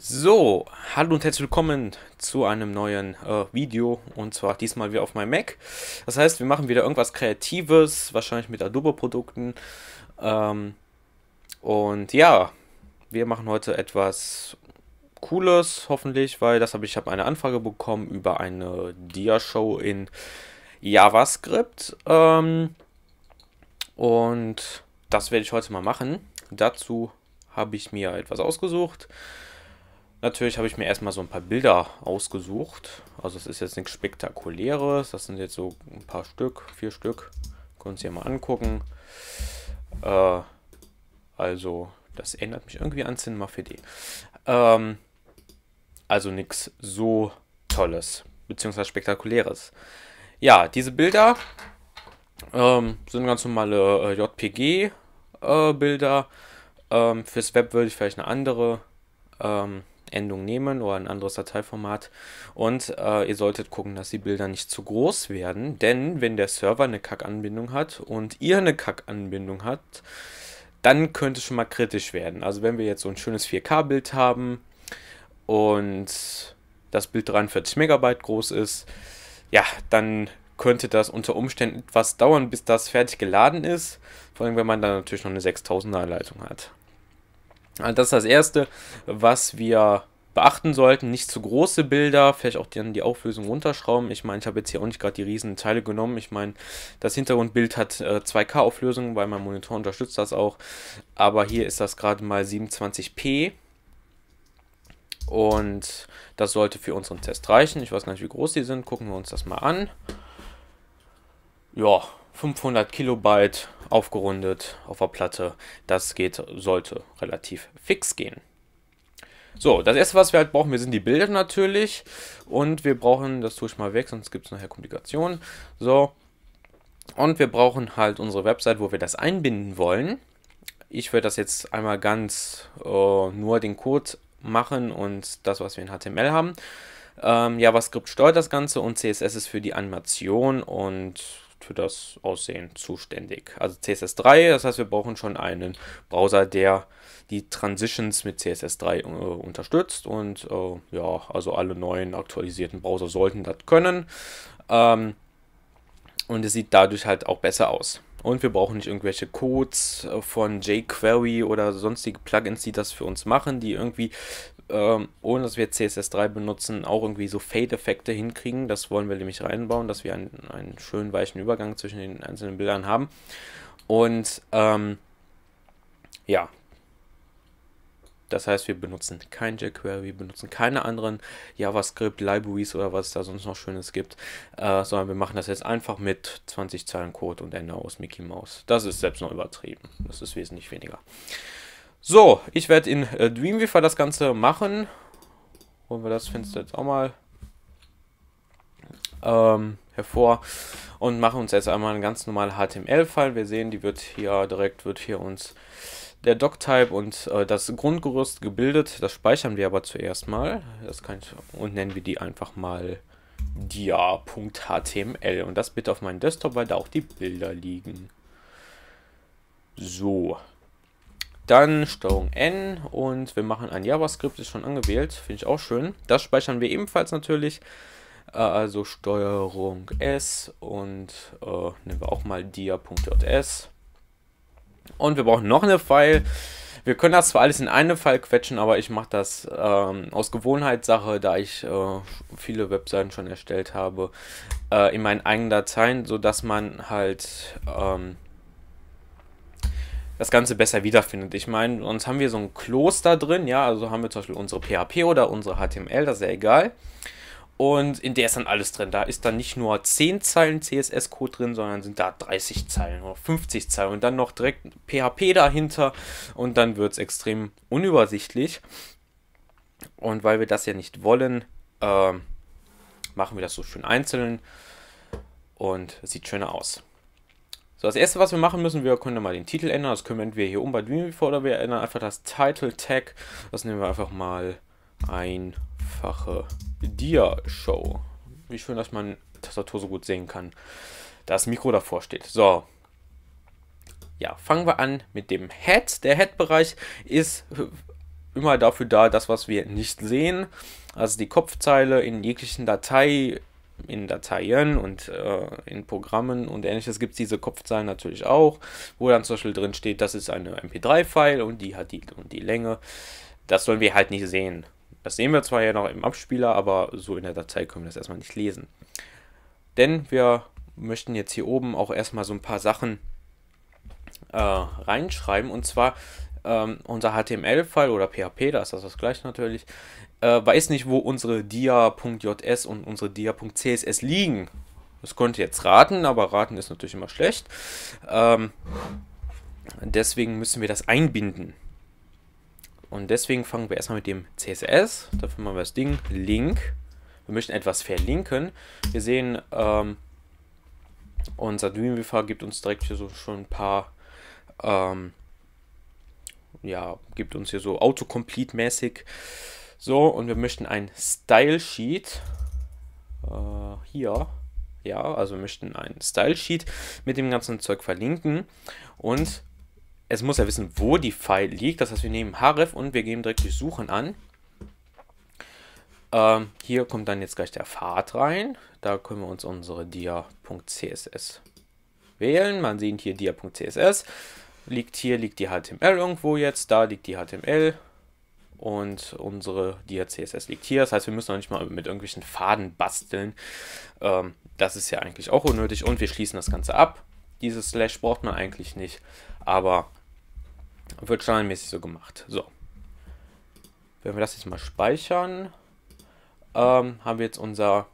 So, hallo und herzlich willkommen zu einem neuen äh, Video und zwar diesmal wieder auf meinem Mac. Das heißt, wir machen wieder irgendwas Kreatives, wahrscheinlich mit Adobe-Produkten. Ähm, und ja, wir machen heute etwas Cooles, hoffentlich, weil das habe ich habe eine Anfrage bekommen über eine Dia-Show in JavaScript. Ähm, und das werde ich heute mal machen. Dazu habe ich mir etwas ausgesucht. Natürlich habe ich mir erstmal so ein paar Bilder ausgesucht. Also es ist jetzt nichts Spektakuläres. Das sind jetzt so ein paar Stück, vier Stück. Können Sie hier mal angucken. Äh, also das erinnert mich irgendwie an Cinema 4D. Ähm, also nichts so Tolles, beziehungsweise Spektakuläres. Ja, diese Bilder ähm, sind ganz normale äh, JPG-Bilder. Äh, ähm, fürs Web würde ich vielleicht eine andere ähm, Endung nehmen oder ein anderes Dateiformat. Und äh, ihr solltet gucken, dass die Bilder nicht zu groß werden, denn wenn der Server eine Kack-Anbindung hat und ihr eine Kack-Anbindung habt, dann könnte es schon mal kritisch werden. Also wenn wir jetzt so ein schönes 4K-Bild haben und das Bild 43 Megabyte groß ist, ja, dann könnte das unter Umständen etwas dauern, bis das fertig geladen ist. Vor allem, wenn man dann natürlich noch eine 6000er Leitung hat. Also das ist das Erste, was wir beachten sollten. Nicht zu große Bilder, vielleicht auch dann die Auflösung runterschrauben. Ich meine, ich habe jetzt hier auch nicht gerade die riesen Teile genommen. Ich meine, das Hintergrundbild hat äh, 2K-Auflösung, weil mein Monitor unterstützt das auch. Aber hier ist das gerade mal 27p. Und das sollte für unseren Test reichen. Ich weiß gar nicht, wie groß die sind. Gucken wir uns das mal an. Ja, 500 Kilobyte aufgerundet auf der Platte. Das geht, sollte relativ fix gehen. So, das erste, was wir halt brauchen, wir sind die Bilder natürlich. Und wir brauchen, das tue ich mal weg, sonst gibt es nachher Komplikationen. So. Und wir brauchen halt unsere Website, wo wir das einbinden wollen. Ich werde das jetzt einmal ganz äh, nur den Code machen und das, was wir in HTML haben. Ähm, JavaScript steuert das Ganze und CSS ist für die Animation und für das Aussehen zuständig. Also CSS3, das heißt, wir brauchen schon einen Browser, der die Transitions mit CSS3 äh, unterstützt und äh, ja, also alle neuen aktualisierten Browser sollten das können. Ähm, und es sieht dadurch halt auch besser aus. Und wir brauchen nicht irgendwelche Codes äh, von jQuery oder sonstige Plugins, die das für uns machen, die irgendwie ähm, ohne dass wir CSS3 benutzen, auch irgendwie so Fade-Effekte hinkriegen. Das wollen wir nämlich reinbauen, dass wir einen, einen schönen weichen Übergang zwischen den einzelnen Bildern haben. Und ähm, ja, das heißt, wir benutzen kein jQuery, wir benutzen keine anderen JavaScript-Libraries oder was es da sonst noch Schönes gibt, äh, sondern wir machen das jetzt einfach mit 20 Zeilen Code und Ende aus Mickey Mouse. Das ist selbst noch übertrieben. Das ist wesentlich weniger. So, ich werde in äh, Dreamweaver das Ganze machen. Holen wir das Fenster jetzt auch mal ähm, hervor und machen uns jetzt einmal einen ganz normalen HTML-File. Wir sehen, die wird hier direkt wird hier uns der Doc-Type und äh, das Grundgerüst gebildet. Das speichern wir aber zuerst mal. Das kann ich, und nennen wir die einfach mal dia.html und das bitte auf meinen Desktop, weil da auch die Bilder liegen. So, dann Steuerung N und wir machen ein JavaScript, ist schon angewählt, finde ich auch schön. Das speichern wir ebenfalls natürlich. Äh, also Steuerung S und äh, nehmen wir auch mal dia.js. Und wir brauchen noch eine File. Wir können das zwar alles in eine File quetschen, aber ich mache das ähm, aus Gewohnheitssache, da ich äh, viele Webseiten schon erstellt habe, äh, in meinen eigenen Dateien, sodass man halt ähm, das Ganze besser wiederfindet. Ich meine, sonst haben wir so ein Kloster drin, ja, also haben wir zum Beispiel unsere PHP oder unsere HTML, das ist ja egal. Und in der ist dann alles drin. Da ist dann nicht nur 10 Zeilen CSS-Code drin, sondern sind da 30 Zeilen oder 50 Zeilen und dann noch direkt PHP dahinter und dann wird es extrem unübersichtlich. Und weil wir das ja nicht wollen, äh, machen wir das so schön einzeln und sieht schöner aus. So, das erste, was wir machen müssen, wir können dann mal den Titel ändern. Das können wir entweder hier oben bei Dream Before oder wir ändern einfach das Title Tag. Das nehmen wir einfach mal einfache Dia-Show. Wie schön, dass man Tastatur so gut sehen kann, dass Mikro davor steht. So. Ja, fangen wir an mit dem Head. Der Head-Bereich ist immer dafür da, das, was wir nicht sehen. Also die Kopfzeile in jeglichen Datei, in Dateien und äh, in Programmen und ähnliches gibt es diese Kopfzahlen natürlich auch, wo dann zum Beispiel drin steht, das ist eine MP3-File und die hat die und die Länge. Das sollen wir halt nicht sehen. Das sehen wir zwar ja noch im Abspieler, aber so in der Datei können wir das erstmal nicht lesen. Denn wir möchten jetzt hier oben auch erstmal so ein paar Sachen äh, reinschreiben und zwar ähm, unser HTML-File oder PHP, da ist das das gleiche natürlich, äh, weiß nicht, wo unsere dia.js und unsere dia.css liegen. Das könnt ihr jetzt raten, aber raten ist natürlich immer schlecht. Ähm, deswegen müssen wir das einbinden. Und deswegen fangen wir erstmal mit dem CSS. Dafür machen wir das Ding Link. Wir möchten etwas verlinken. Wir sehen, ähm, unser Dreamweaver gibt uns direkt hier so schon ein paar ähm, ja, gibt uns hier so autocomplete-mäßig so, und wir möchten ein Style Sheet. Äh, hier. Ja, also wir möchten ein Style Sheet mit dem ganzen Zeug verlinken. Und es muss ja wissen, wo die File liegt. Das heißt, wir nehmen href und wir geben direkt die Suchen an. Ähm, hier kommt dann jetzt gleich der Pfad rein. Da können wir uns unsere dia.css wählen. Man sieht hier dia.css. Liegt hier, liegt die HTML irgendwo jetzt. Da liegt die HTML und unsere DIA-CSS liegt hier. Das heißt, wir müssen noch nicht mal mit irgendwelchen Faden basteln. Ähm, das ist ja eigentlich auch unnötig und wir schließen das Ganze ab. Dieses Slash braucht man eigentlich nicht, aber wird standardmäßig so gemacht. So. Wenn wir das jetzt mal speichern, ähm, haben wir jetzt unser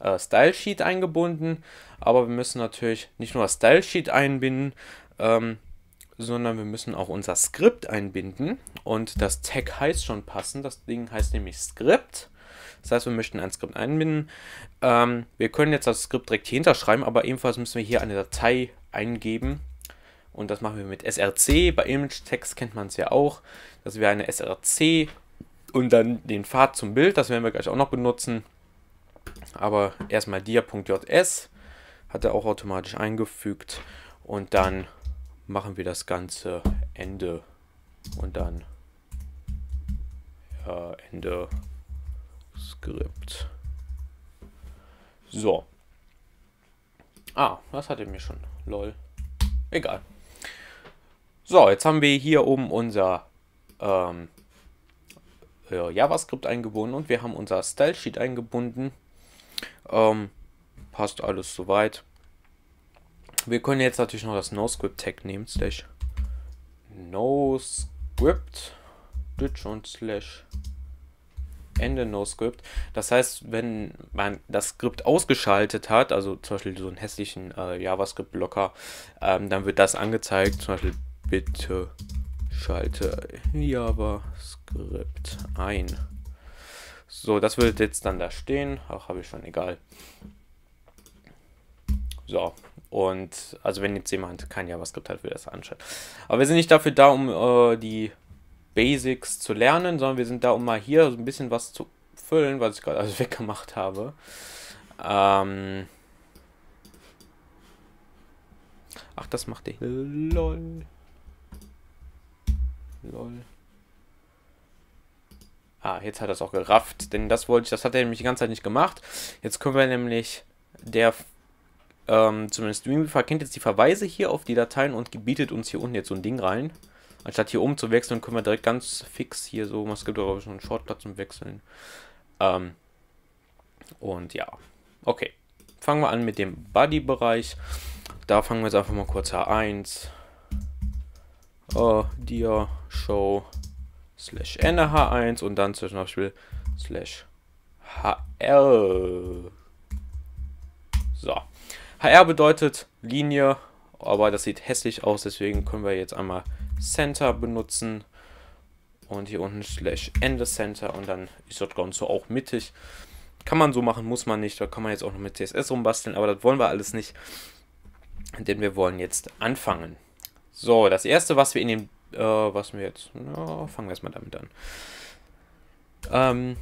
äh, Style Sheet eingebunden, aber wir müssen natürlich nicht nur das Style Sheet einbinden, ähm, sondern wir müssen auch unser Skript einbinden. Und das Tag heißt schon passend. Das Ding heißt nämlich Skript. Das heißt, wir möchten ein Skript einbinden. Ähm, wir können jetzt das Skript direkt hier hinterschreiben, aber ebenfalls müssen wir hier eine Datei eingeben. Und das machen wir mit src. Bei Image Text kennt man es ja auch, dass wir eine src und dann den Pfad zum Bild, das werden wir gleich auch noch benutzen. Aber erstmal dir.js hat er auch automatisch eingefügt und dann machen wir das ganze Ende und dann ja, Ende Skript. So. Ah, das hatte mir schon. Lol. Egal. So, jetzt haben wir hier oben unser ähm, äh, JavaScript eingebunden und wir haben unser Style Sheet eingebunden. Ähm, passt alles soweit. Wir können jetzt natürlich noch das NoScript-Tag nehmen, slash NoScript und slash Ende NoScript. Das heißt, wenn man das Skript ausgeschaltet hat, also zum Beispiel so einen hässlichen äh, JavaScript-Blocker, ähm, dann wird das angezeigt, zum Beispiel bitte schalte JavaScript ein. So, das wird jetzt dann da stehen. Auch habe ich schon, egal. So. Und also wenn jetzt jemand kein JavaScript hat, will das anschauen. Aber wir sind nicht dafür da, um äh, die Basics zu lernen, sondern wir sind da, um mal hier so ein bisschen was zu füllen, was ich gerade alles weggemacht habe. Ähm Ach, das macht der. LOL. LOL. Ah, jetzt hat er es auch gerafft, denn das wollte ich, das hat er nämlich die ganze Zeit nicht gemacht. Jetzt können wir nämlich der ähm, zumindest Dreamweaver kennt jetzt die Verweise hier auf die Dateien und gebietet uns hier unten jetzt so ein Ding rein. Anstatt hier oben zu wechseln, können wir direkt ganz fix hier so, es gibt auch schon einen Shortcut zum Wechseln. Ähm, und ja, okay. Fangen wir an mit dem Buddy-Bereich. Da fangen wir jetzt einfach mal kurz H1. Uh, dir show slash nh1 und dann zum Beispiel slash hl. So. HR bedeutet Linie, aber das sieht hässlich aus, deswegen können wir jetzt einmal Center benutzen und hier unten slash Ende Center und dann ist das Ganze auch mittig. Kann man so machen, muss man nicht, da kann man jetzt auch noch mit CSS rumbasteln, aber das wollen wir alles nicht, denn wir wollen jetzt anfangen. So, das erste, was wir in dem, äh, was wir jetzt, na, fangen wir erstmal damit an. Ähm,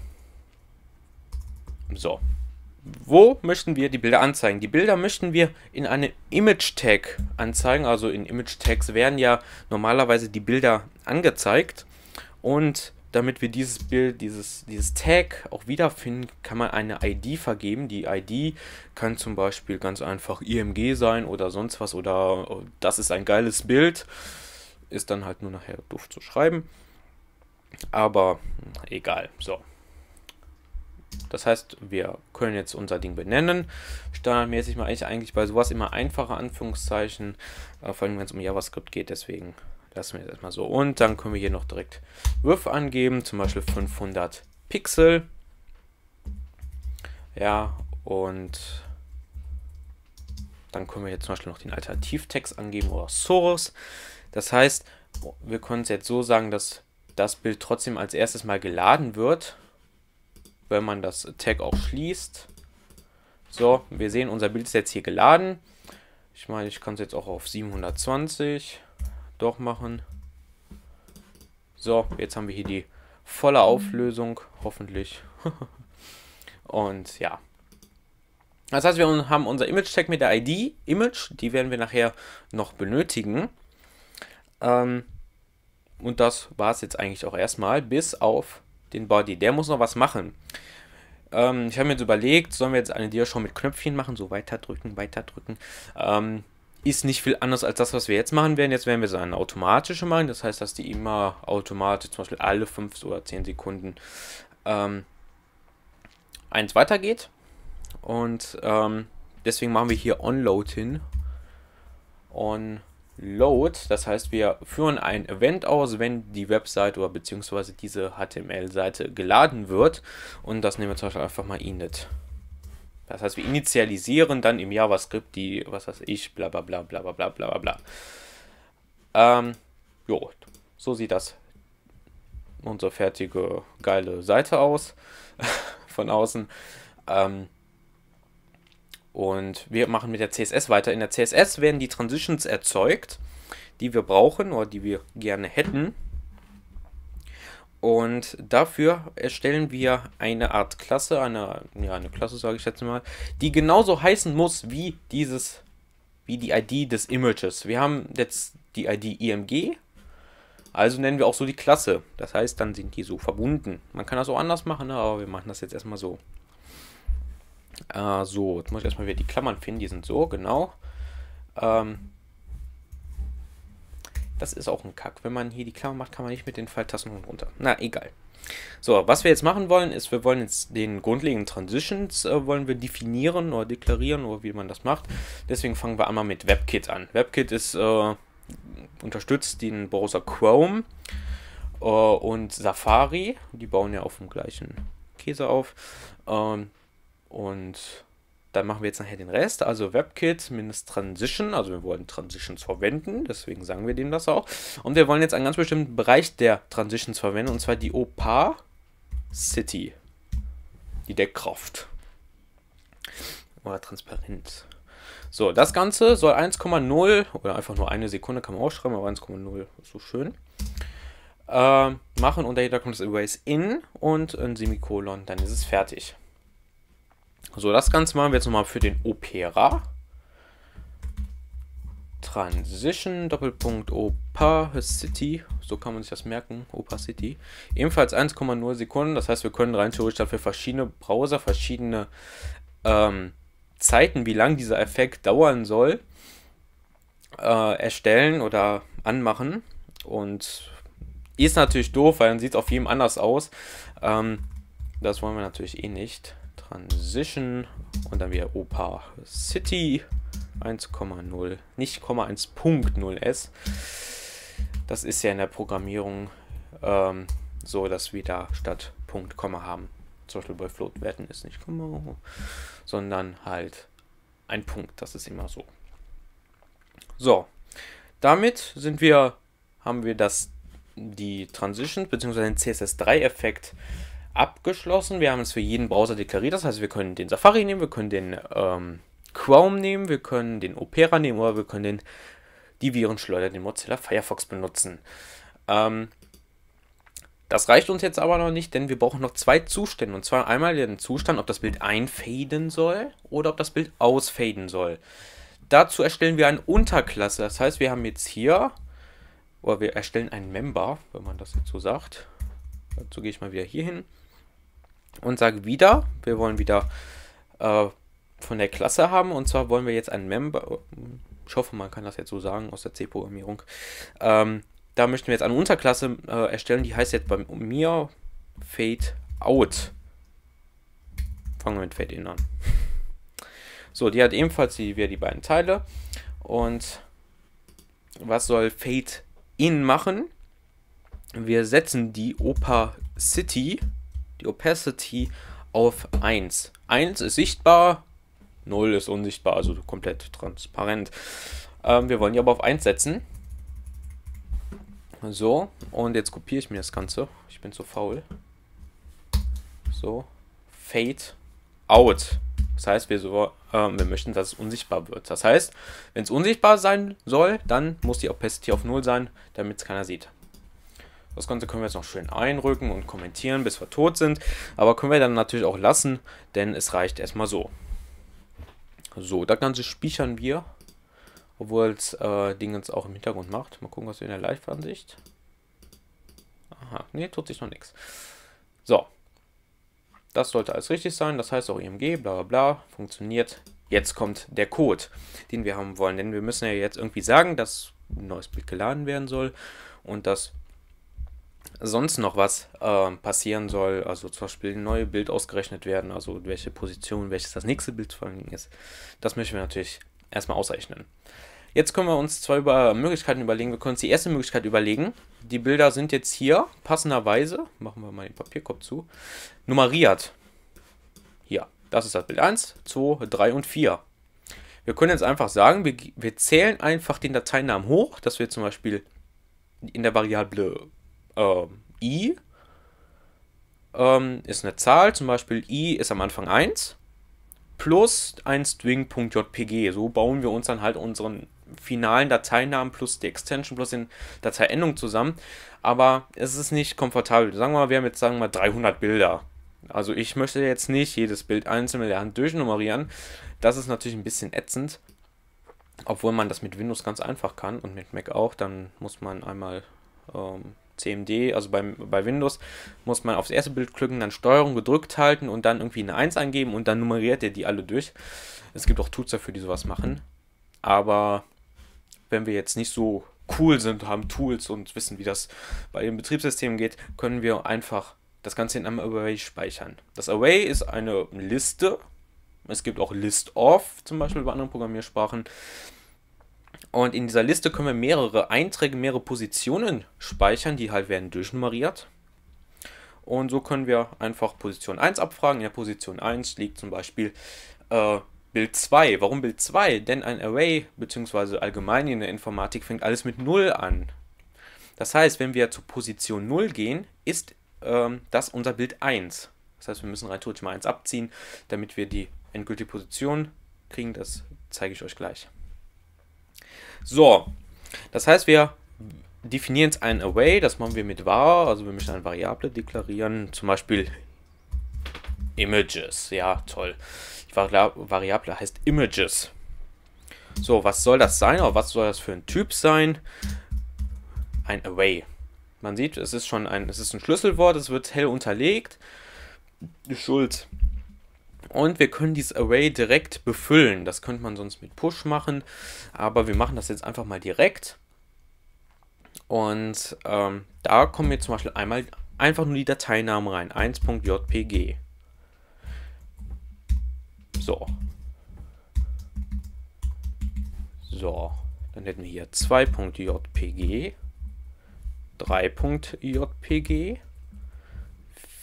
so, wo möchten wir die Bilder anzeigen? Die Bilder möchten wir in einem Image-Tag anzeigen. Also in Image-Tags werden ja normalerweise die Bilder angezeigt. Und damit wir dieses Bild, dieses, dieses Tag auch wiederfinden, kann man eine ID vergeben. Die ID kann zum Beispiel ganz einfach IMG sein oder sonst was oder oh, das ist ein geiles Bild. Ist dann halt nur nachher doof zu schreiben. Aber hm, egal. So, das heißt, wir können jetzt unser Ding benennen. Standardmäßig mache ich eigentlich bei sowas immer einfache Anführungszeichen, äh, vor allem wenn es um JavaScript geht. Deswegen lassen wir das mal so. Und dann können wir hier noch direkt Würfe angeben, zum Beispiel 500 Pixel. Ja, und dann können wir jetzt zum Beispiel noch den Alternativtext angeben oder Source. Das heißt, wir können es jetzt so sagen, dass das Bild trotzdem als erstes mal geladen wird wenn man das Tag auch schließt. So, wir sehen, unser Bild ist jetzt hier geladen. Ich meine, ich kann es jetzt auch auf 720 doch machen. So, jetzt haben wir hier die volle Auflösung, hoffentlich. Und ja. Das heißt, wir haben unser Image-Tag mit der ID, Image, die werden wir nachher noch benötigen. Ähm, und das war es jetzt eigentlich auch erstmal, bis auf den Body. Der muss noch was machen. Ähm, ich habe mir jetzt überlegt, sollen wir jetzt eine Diashow mit Knöpfchen machen, so weiter weiterdrücken, weiterdrücken. Ähm, ist nicht viel anders als das, was wir jetzt machen werden. Jetzt werden wir so eine automatische machen. Das heißt, dass die immer automatisch, zum Beispiel alle 5 oder 10 Sekunden, ähm, eins weitergeht. Und ähm, deswegen machen wir hier Onload hin. On Load. Das heißt, wir führen ein Event aus, wenn die Webseite oder beziehungsweise diese HTML-Seite geladen wird. Und das nehmen wir zum Beispiel einfach mal init. Das heißt, wir initialisieren dann im JavaScript die, was weiß ich, bla bla bla bla bla bla bla bla. Ähm, jo, so sieht das unsere fertige geile Seite aus von außen. Ähm, und wir machen mit der CSS weiter. In der CSS werden die Transitions erzeugt, die wir brauchen oder die wir gerne hätten. Und dafür erstellen wir eine Art Klasse, eine, ja, eine Klasse sage ich jetzt mal, die genauso heißen muss wie dieses, wie die ID des Images. Wir haben jetzt die ID img, also nennen wir auch so die Klasse. Das heißt, dann sind die so verbunden. Man kann das auch anders machen, aber wir machen das jetzt erstmal so. Äh, so, jetzt muss ich erstmal wieder die Klammern finden. Die sind so, genau. Ähm, das ist auch ein Kack. Wenn man hier die Klammer macht, kann man nicht mit den Pfeiltasten runter. Na, egal. So, was wir jetzt machen wollen, ist, wir wollen jetzt den grundlegenden Transitions äh, wollen wir definieren oder deklarieren oder wie man das macht. Deswegen fangen wir einmal mit WebKit an. WebKit ist äh, unterstützt den Browser Chrome äh, und Safari. Die bauen ja auf dem gleichen Käse auf. Ähm, und dann machen wir jetzt nachher den Rest. Also WebKit minus Transition. Also wir wollen Transitions verwenden, deswegen sagen wir dem das auch. Und wir wollen jetzt einen ganz bestimmten Bereich der Transitions verwenden, und zwar die Opacity. Die Deckkraft. Oder Transparenz. So, das Ganze soll 1,0 oder einfach nur eine Sekunde kann man auch schreiben, aber 1,0 ist so schön. Äh, machen und dahinter kommt das Erase in und ein Semikolon, dann ist es fertig. So, das Ganze machen wir jetzt nochmal für den Opera. Transition, Doppelpunkt Opacity, so kann man sich das merken, Opacity. Ebenfalls 1,0 Sekunden, das heißt, wir können rein theoretisch dafür verschiedene Browser verschiedene ähm, Zeiten, wie lang dieser Effekt dauern soll, äh, erstellen oder anmachen. Und ist natürlich doof, weil dann sieht es auf jedem anders aus. Ähm, das wollen wir natürlich eh nicht. Transition und dann wieder Opa City 1,0, nicht 1.0s. Das ist ja in der Programmierung ähm, so, dass wir da statt Punkt Komma haben. Zum Beispiel bei Floatwerten ist nicht Komma, sondern halt ein Punkt. Das ist immer so. So, damit sind wir, haben wir das, die Transition bzw. den CSS3-Effekt abgeschlossen. Wir haben es für jeden Browser deklariert. Das heißt, wir können den Safari nehmen, wir können den ähm, Chrome nehmen, wir können den Opera nehmen oder wir können den, die Virenschleuder, den Mozilla Firefox benutzen. Ähm, das reicht uns jetzt aber noch nicht, denn wir brauchen noch zwei Zustände. Und zwar einmal den Zustand, ob das Bild einfaden soll oder ob das Bild ausfaden soll. Dazu erstellen wir eine Unterklasse. Das heißt, wir haben jetzt hier, oder wir erstellen einen Member, wenn man das jetzt so sagt. Dazu gehe ich mal wieder hier hin und sage wieder, wir wollen wieder äh, von der Klasse haben und zwar wollen wir jetzt einen Member, äh, ich hoffe, man kann das jetzt so sagen aus der C-Programmierung, ähm, da möchten wir jetzt eine Unterklasse äh, erstellen, die heißt jetzt bei mir Fade Out. Fangen wir mit Fade In an. So, die hat ebenfalls die, wieder die beiden Teile und was soll Fade In machen? Wir setzen die Opacity City die Opacity auf 1. 1 ist sichtbar, 0 ist unsichtbar, also komplett transparent. Ähm, wir wollen die aber auf 1 setzen. So, und jetzt kopiere ich mir das Ganze. Ich bin zu faul. So, Fade Out. Das heißt, wir, so, ähm, wir möchten, dass es unsichtbar wird. Das heißt, wenn es unsichtbar sein soll, dann muss die Opacity auf 0 sein, damit es keiner sieht. Das Ganze können wir jetzt noch schön einrücken und kommentieren, bis wir tot sind. Aber können wir dann natürlich auch lassen, denn es reicht erstmal so. So, das Ganze speichern wir, obwohl es äh, Dingens auch im Hintergrund macht. Mal gucken, was wir in der Live-Ansicht. Aha, nee, tut sich noch nichts. So, das sollte alles richtig sein. Das heißt auch IMG, bla bla bla, funktioniert. Jetzt kommt der Code, den wir haben wollen. Denn wir müssen ja jetzt irgendwie sagen, dass ein neues Bild geladen werden soll und dass sonst noch was äh, passieren soll, also zum Beispiel neue Bild ausgerechnet werden, also welche Position, welches das nächste Bild zu verlinken ist, das möchten wir natürlich erstmal ausrechnen. Jetzt können wir uns zwei über Möglichkeiten überlegen. Wir können uns die erste Möglichkeit überlegen. Die Bilder sind jetzt hier passenderweise, machen wir mal den Papierkorb zu, nummeriert. Hier, das ist das Bild 1, 2, 3 und 4. Wir können jetzt einfach sagen, wir, wir zählen einfach den Dateinamen hoch, dass wir zum Beispiel in der Variable ähm, i ähm, ist eine Zahl, zum Beispiel i ist am Anfang 1 plus ein String.jpg. So bauen wir uns dann halt unseren finalen Dateinamen plus die Extension plus den Dateiendung zusammen. Aber es ist nicht komfortabel. Sagen wir mal, wir haben jetzt sagen wir mal 300 Bilder. Also ich möchte jetzt nicht jedes Bild einzeln mit der Hand durchnummerieren. Das ist natürlich ein bisschen ätzend. Obwohl man das mit Windows ganz einfach kann und mit Mac auch. Dann muss man einmal ähm, CMD, also beim, bei Windows, muss man aufs erste Bild klicken, dann Steuerung gedrückt halten und dann irgendwie eine 1 eingeben und dann nummeriert er die alle durch. Es gibt auch Tools dafür, die sowas machen. Aber wenn wir jetzt nicht so cool sind, haben Tools und wissen, wie das bei den Betriebssystemen geht, können wir einfach das Ganze in einem Array speichern. Das Array ist eine Liste. Es gibt auch List of, zum Beispiel bei anderen Programmiersprachen. Und in dieser Liste können wir mehrere Einträge, mehrere Positionen speichern, die halt werden durchnummeriert. Und so können wir einfach Position 1 abfragen. In der Position 1 liegt zum Beispiel äh, Bild 2. Warum Bild 2? Denn ein Array, beziehungsweise allgemein in der Informatik, fängt alles mit 0 an. Das heißt, wenn wir zu Position 0 gehen, ist ähm, das unser Bild 1. Das heißt, wir müssen rein theoretisch mal 1 abziehen, damit wir die endgültige Position kriegen. Das zeige ich euch gleich. So, das heißt, wir definieren jetzt ein Array, das machen wir mit var, also wir müssen eine Variable deklarieren, zum Beispiel Images. Ja, toll. Die Variable heißt Images. So, was soll das sein? Oder was soll das für ein Typ sein? Ein Array. Man sieht, es ist schon ein, es ist ein Schlüsselwort, es wird hell unterlegt. Schuld. Und wir können dieses Array direkt befüllen. Das könnte man sonst mit Push machen, aber wir machen das jetzt einfach mal direkt. Und ähm, da kommen wir zum Beispiel einmal einfach nur die Dateinamen rein, 1.jpg. So. So, dann hätten wir hier 2.jpg, 3.jpg,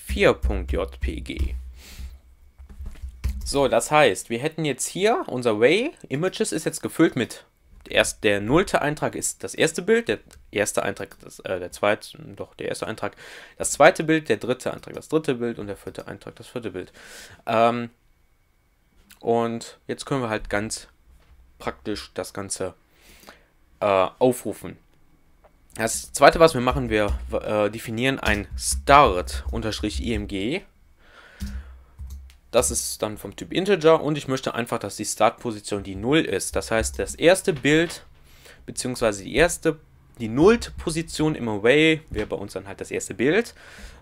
4.jpg. So, das heißt, wir hätten jetzt hier unser Way Images ist jetzt gefüllt mit erst der nullte Eintrag ist das erste Bild, der erste Eintrag, das, äh, der zweite, doch der erste Eintrag, das zweite Bild, der dritte Eintrag, das dritte Bild und der vierte Eintrag, das vierte Bild. Ähm, und jetzt können wir halt ganz praktisch das Ganze äh, aufrufen. Das zweite, was wir machen, wir äh, definieren ein Start-IMG das ist dann vom Typ Integer und ich möchte einfach, dass die Startposition die 0 ist. Das heißt, das erste Bild beziehungsweise die erste, die nullte Position im Array wäre bei uns dann halt das erste Bild.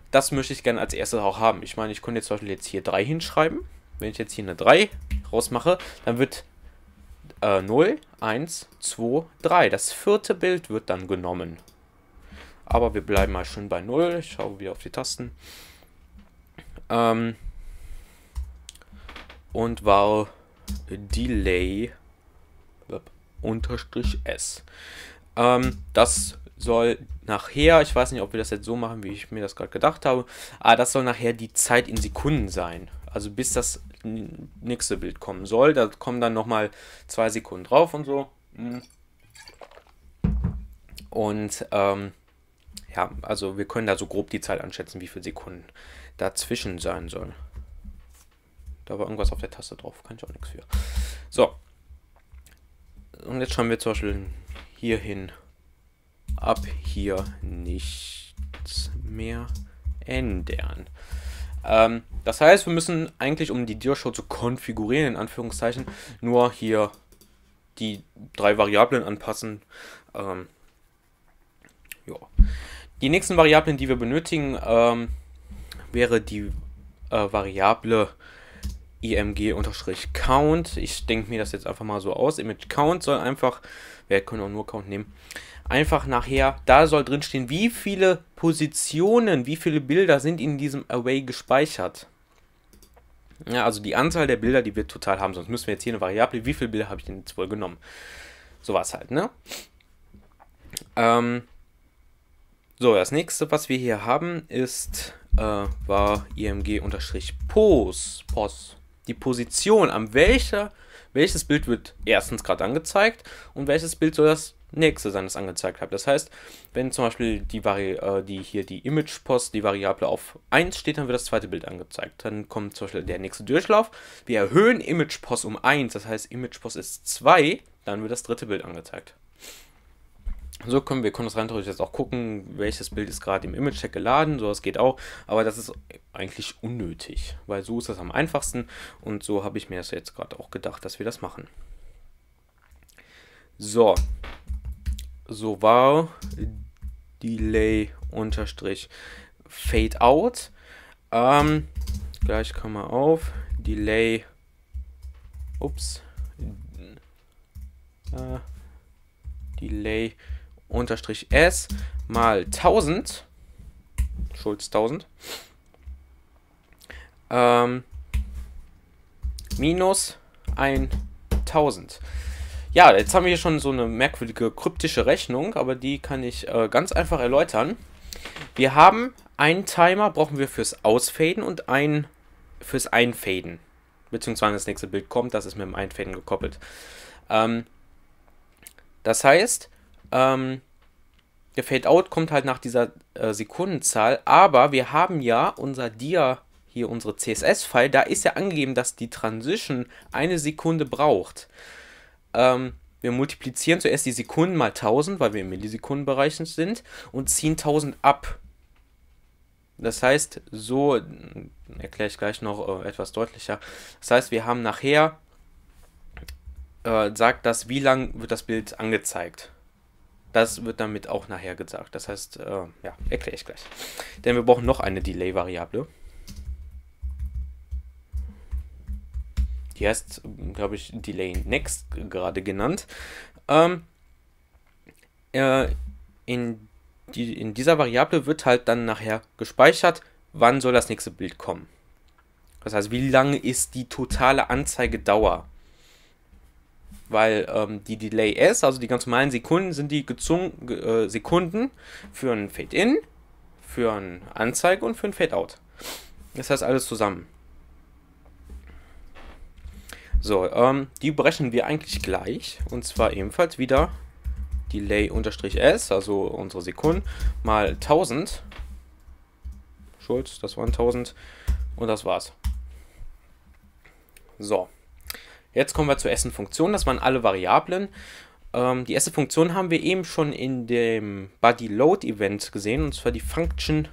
Das möchte ich gerne als erstes auch haben. Ich meine, ich könnte jetzt zum Beispiel jetzt hier 3 hinschreiben. Wenn ich jetzt hier eine 3 rausmache, dann wird äh, 0, 1, 2, 3. Das vierte Bild wird dann genommen. Aber wir bleiben mal schön bei 0. Ich schaue wieder auf die Tasten. Ähm, und war Delay äh, unterstrich S. Ähm, das soll nachher, ich weiß nicht, ob wir das jetzt so machen, wie ich mir das gerade gedacht habe, aber das soll nachher die Zeit in Sekunden sein. Also bis das nächste Bild kommen soll. Da kommen dann nochmal zwei Sekunden drauf und so. Mhm. Und ähm, ja, also wir können da so grob die Zeit anschätzen, wie viele Sekunden dazwischen sein sollen. Da war irgendwas auf der Taste drauf, kann ich auch nichts für. So. Und jetzt schreiben wir zum Beispiel hier hin. Ab hier nichts mehr ändern. Ähm, das heißt, wir müssen eigentlich, um die Dioshow zu konfigurieren, in Anführungszeichen, nur hier die drei Variablen anpassen. Ähm, ja. Die nächsten Variablen, die wir benötigen, ähm, wäre die äh, Variable img-count. Ich denke mir das jetzt einfach mal so aus. Image count soll einfach, wir können auch nur count nehmen, einfach nachher, da soll drin stehen, wie viele Positionen, wie viele Bilder sind in diesem Array gespeichert. Ja, also die Anzahl der Bilder, die wir total haben, sonst müssen wir jetzt hier eine Variable, wie viele Bilder habe ich denn jetzt wohl genommen? Sowas halt, ne? Ähm, so, das nächste, was wir hier haben, ist äh, war img-pos. Pos die Position, an welcher, welches Bild wird erstens gerade angezeigt und welches Bild soll das nächste sein, das angezeigt habe. Das heißt, wenn zum Beispiel die, Vari äh, die hier die Image-Post, die Variable auf 1 steht, dann wird das zweite Bild angezeigt. Dann kommt zum Beispiel der nächste Durchlauf. Wir erhöhen Image-Post um 1, das heißt Image-Post ist 2, dann wird das dritte Bild angezeigt. So können wir können das rein theoretisch jetzt auch gucken, welches Bild ist gerade im image check geladen, sowas geht auch, aber das ist eigentlich unnötig, weil so ist das am einfachsten und so habe ich mir das jetzt gerade auch gedacht, dass wir das machen. So, so war Delay unterstrich Fade Out. Ähm, gleich Klammer auf, Delay, ups, äh, Delay unterstrich s mal 1000, Schulz 1000, ähm, minus 1000. Ja, jetzt haben wir hier schon so eine merkwürdige kryptische Rechnung, aber die kann ich äh, ganz einfach erläutern. Wir haben einen Timer, brauchen wir fürs Ausfaden und einen fürs Einfaden. Beziehungsweise das nächste Bild kommt, das ist mit dem Einfaden gekoppelt. Ähm, das heißt, ähm, der Fade-Out kommt halt nach dieser äh, Sekundenzahl, aber wir haben ja unser Dia, hier unsere CSS-File, da ist ja angegeben, dass die Transition eine Sekunde braucht. Ähm, wir multiplizieren zuerst die Sekunden mal 1000, weil wir im Millisekundenbereich sind, und ziehen 1000 ab. Das heißt, so hm, erkläre ich gleich noch äh, etwas deutlicher. Das heißt, wir haben nachher, äh, sagt das, wie lang wird das Bild angezeigt. Das wird damit auch nachher gesagt. Das heißt, äh, ja, erkläre ich gleich. Denn wir brauchen noch eine Delay-Variable. Die heißt, glaube ich, Delay Next gerade genannt. Ähm, äh, in, die, in dieser Variable wird halt dann nachher gespeichert, wann soll das nächste Bild kommen. Das heißt, wie lange ist die totale Anzeigedauer? weil ähm, die Delay S, also die ganz normalen Sekunden, sind die gezwungen, äh, Sekunden für ein Fade-In, für ein Anzeige und für ein Fade-Out. Das heißt alles zusammen. So, ähm, die berechnen wir eigentlich gleich. Und zwar ebenfalls wieder Delay-S, also unsere Sekunden, mal 1000. Schuld, das waren 1000. Und das war's. So. Jetzt kommen wir zur ersten Funktion. Das waren alle Variablen. Ähm, die erste Funktion haben wir eben schon in dem BodyLoad-Event gesehen, und zwar die Function,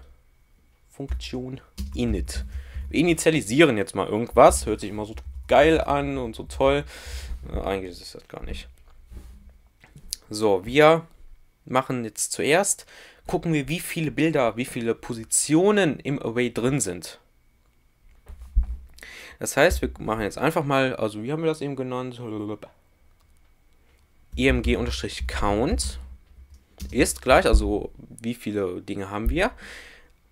Funktion init. Wir initialisieren jetzt mal irgendwas. Hört sich immer so geil an und so toll. Äh, eigentlich ist das gar nicht. So, wir machen jetzt zuerst, gucken wir, wie viele Bilder, wie viele Positionen im Array drin sind. Das heißt, wir machen jetzt einfach mal, also wie haben wir das eben genannt? E img-count ist gleich, also wie viele Dinge haben wir?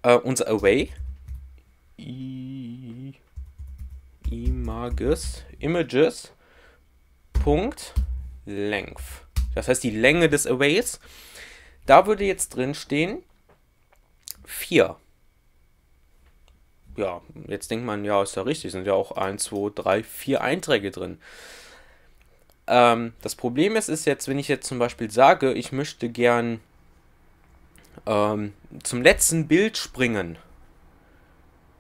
Äh, unser Array I, images, images Punkt length. Das heißt die Länge des Arrays. Da würde jetzt drin stehen 4 ja, jetzt denkt man, ja, ist ja richtig, sind ja auch 1, 2, 3, 4 Einträge drin. Ähm, das Problem ist, ist jetzt, wenn ich jetzt zum Beispiel sage, ich möchte gern ähm, zum letzten Bild springen.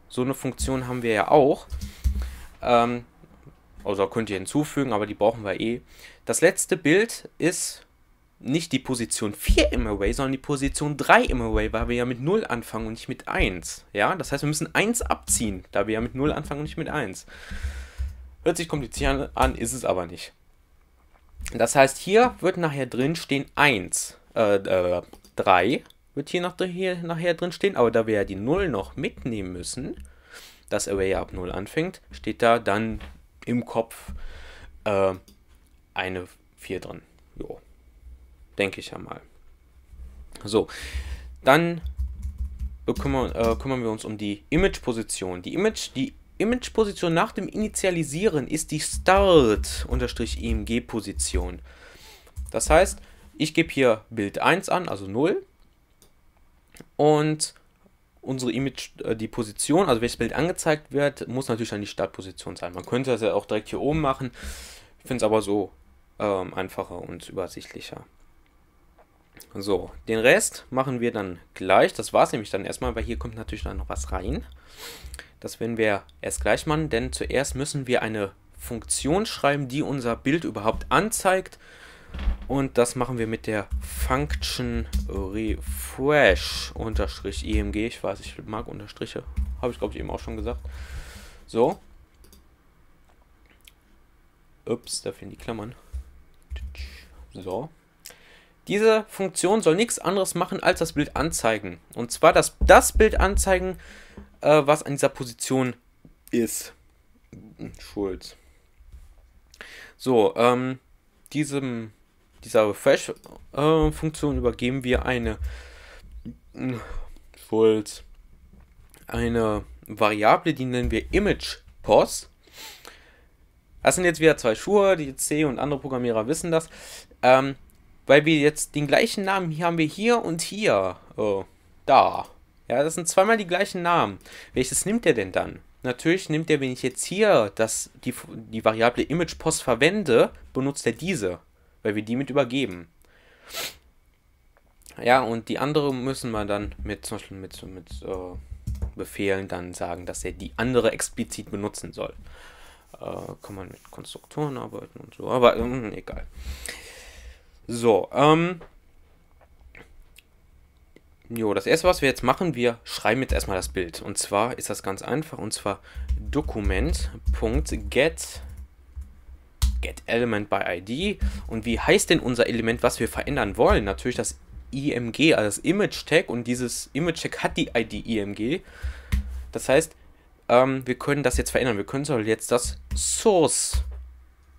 So eine Funktion haben wir ja auch. Ähm, also könnt ihr hinzufügen, aber die brauchen wir eh. Das letzte Bild ist nicht die Position 4 im Array, sondern die Position 3 im Array, weil wir ja mit 0 anfangen und nicht mit 1. Ja, das heißt, wir müssen 1 abziehen, da wir ja mit 0 anfangen und nicht mit 1. Hört sich kompliziert an, ist es aber nicht. Das heißt, hier wird nachher drin stehen 1, äh, äh, 3 wird hier, nach, hier nachher drin stehen, aber da wir ja die 0 noch mitnehmen müssen, das Array ab 0 anfängt, steht da dann im Kopf äh, eine 4 drin. Jo. Denke ich ja mal. So, dann bekümmer, äh, kümmern wir uns um die Image-Position. Die Image, die Image-Position nach dem Initialisieren ist die Start-IMG-Position. Das heißt, ich gebe hier Bild 1 an, also 0. Und unsere Image, äh, die Position, also welches Bild angezeigt wird, muss natürlich dann die Startposition sein. Man könnte das ja auch direkt hier oben machen. Ich finde es aber so ähm, einfacher und übersichtlicher. So, den Rest machen wir dann gleich. Das war es nämlich dann erstmal, weil hier kommt natürlich dann noch was rein. Das werden wir erst gleich machen, denn zuerst müssen wir eine Funktion schreiben, die unser Bild überhaupt anzeigt. Und das machen wir mit der Function Refresh unterstrich EMG. Ich weiß, ich mag Unterstriche. Habe ich, glaube ich, eben auch schon gesagt. So. Ups, da fehlen die Klammern. So. Diese Funktion soll nichts anderes machen als das Bild anzeigen. Und zwar das, das Bild anzeigen, äh, was an dieser Position ist. Schuld. So, ähm, diesem, dieser Refresh-Funktion äh, übergeben wir eine äh, Schuld, eine Variable, die nennen wir ImagePos. Das sind jetzt wieder zwei Schuhe, die C und andere Programmierer wissen das. Ähm, weil wir jetzt den gleichen Namen hier haben wir hier und hier. Oh, da. Ja, das sind zweimal die gleichen Namen. Welches nimmt er denn dann? Natürlich nimmt er, wenn ich jetzt hier das, die, die Variable ImagePost verwende, benutzt er diese, weil wir die mit übergeben. Ja, und die andere müssen wir dann mit, zum Beispiel mit, mit äh, Befehlen dann sagen, dass er die andere explizit benutzen soll. Äh, kann man mit Konstruktoren arbeiten und so, aber äh, egal. So, ähm. Jo, das erste, was wir jetzt machen, wir schreiben jetzt erstmal das Bild. Und zwar ist das ganz einfach, und zwar Dokument.get get element by ID. Und wie heißt denn unser Element, was wir verändern wollen? Natürlich das IMG, also das Image Tag. Und dieses Image Tag hat die ID IMG. Das heißt, ähm, wir können das jetzt verändern. Wir können jetzt das Source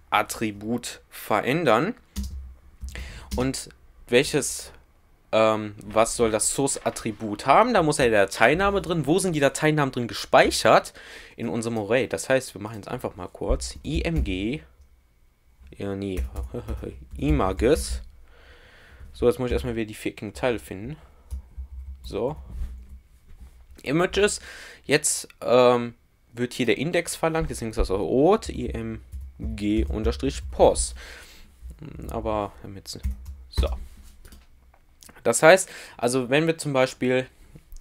Attribut verändern. Und welches, ähm, was soll das Source-Attribut haben? Da muss ja der Dateiname drin. Wo sind die Dateinamen drin gespeichert? In unserem Array. Das heißt, wir machen jetzt einfach mal kurz img, ja nee, images. So, jetzt muss ich erstmal wieder die ficken Teile finden. So. Images. Jetzt ähm, wird hier der Index verlangt, deswegen ist das auch rot, img-pos. Aber damit so. Das heißt, also wenn wir zum Beispiel,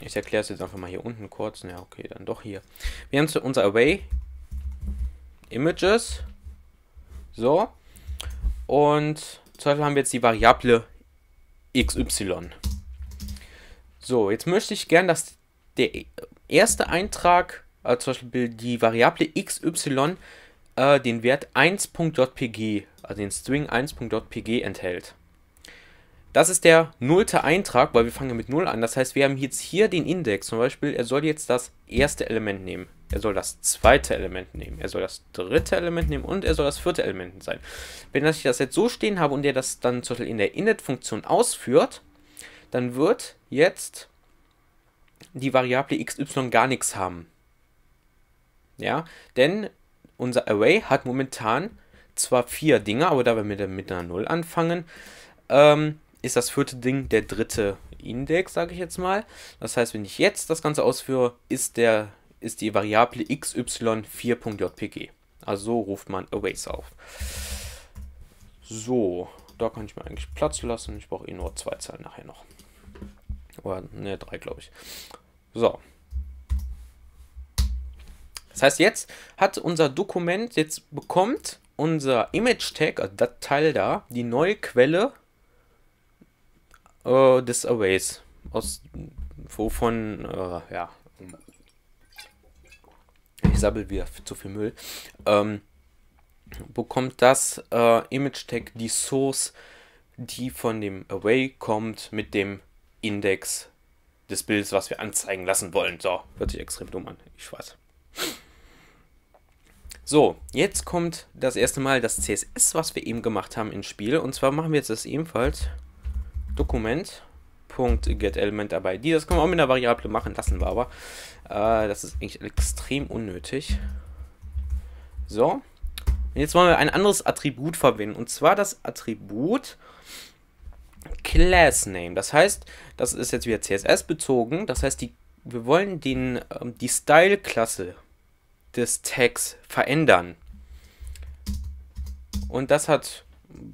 ich erkläre es jetzt einfach mal hier unten kurz, ja okay, dann doch hier. Wir haben unser Array Images, so, und zum Beispiel haben wir jetzt die Variable xy. So, jetzt möchte ich gern, dass der e, erste Eintrag, äh, zum Beispiel die Variable xy, äh, den Wert 1.jpg, also den String 1.jpg enthält. Das ist der nullte Eintrag, weil wir fangen mit 0 an. Das heißt, wir haben jetzt hier den Index. Zum Beispiel, er soll jetzt das erste Element nehmen. Er soll das zweite Element nehmen. Er soll das dritte Element nehmen und er soll das vierte Element sein. Wenn ich das jetzt so stehen habe und er das dann zum Beispiel in der Init-Funktion ausführt, dann wird jetzt die Variable xy gar nichts haben. Ja, denn unser Array hat momentan zwar vier Dinge, aber da wir mit, mit einer 0 anfangen, ähm, ist das vierte Ding der dritte Index, sage ich jetzt mal. Das heißt, wenn ich jetzt das Ganze ausführe, ist, der, ist die Variable xy4.jpg. Also so ruft man Arrays auf. So, da kann ich mir eigentlich Platz lassen. Ich brauche eh nur zwei Zahlen nachher noch. Oder, ne, drei, glaube ich. So. Das heißt, jetzt hat unser Dokument, jetzt bekommt unser Image-Tag, also das Teil da, die neue Quelle äh, This Aways. Aus wovon, äh, ja. Ich sabbel wieder zu viel Müll. Ähm, bekommt das äh, Image Tag die Source, die von dem Away kommt, mit dem Index des Bildes, was wir anzeigen lassen wollen. So, hört sich extrem dumm an. Ich weiß. So, jetzt kommt das erste Mal das CSS, was wir eben gemacht haben, ins Spiel. Und zwar machen wir jetzt das ebenfalls. Dokument.getElement dabei. das können wir auch mit einer Variable machen, lassen wir aber. Äh, das ist eigentlich extrem unnötig. So. Und jetzt wollen wir ein anderes Attribut verwenden. Und zwar das Attribut ClassName. Das heißt, das ist jetzt wieder CSS bezogen. Das heißt, die, wir wollen den, ähm, die Style-Klasse des Tags verändern. Und das hat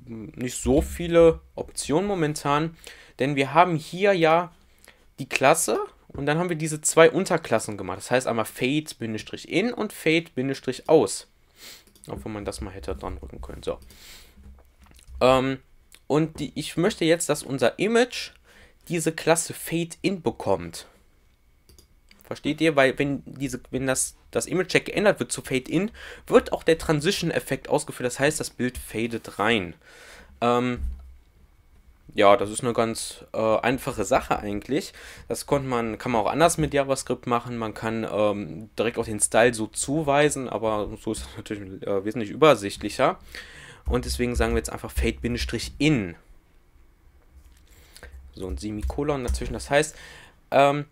nicht so viele Optionen momentan, denn wir haben hier ja die Klasse und dann haben wir diese zwei Unterklassen gemacht. Das heißt einmal Fade-in und Fade-aus. Auch wenn man das mal hätte dran rücken können. So. Ähm, und die, ich möchte jetzt, dass unser Image diese Klasse Fade-in bekommt. Versteht ihr? Weil wenn diese, wenn das, das Image-Check geändert wird zu Fade-In, wird auch der Transition-Effekt ausgeführt. Das heißt, das Bild fadet rein. Ähm, ja, das ist eine ganz äh, einfache Sache eigentlich. Das konnte man, kann man auch anders mit JavaScript machen. Man kann ähm, direkt auch den Style so zuweisen, aber so ist es natürlich äh, wesentlich übersichtlicher. Und deswegen sagen wir jetzt einfach Fade-In. So ein Semikolon dazwischen. Das heißt, ähm,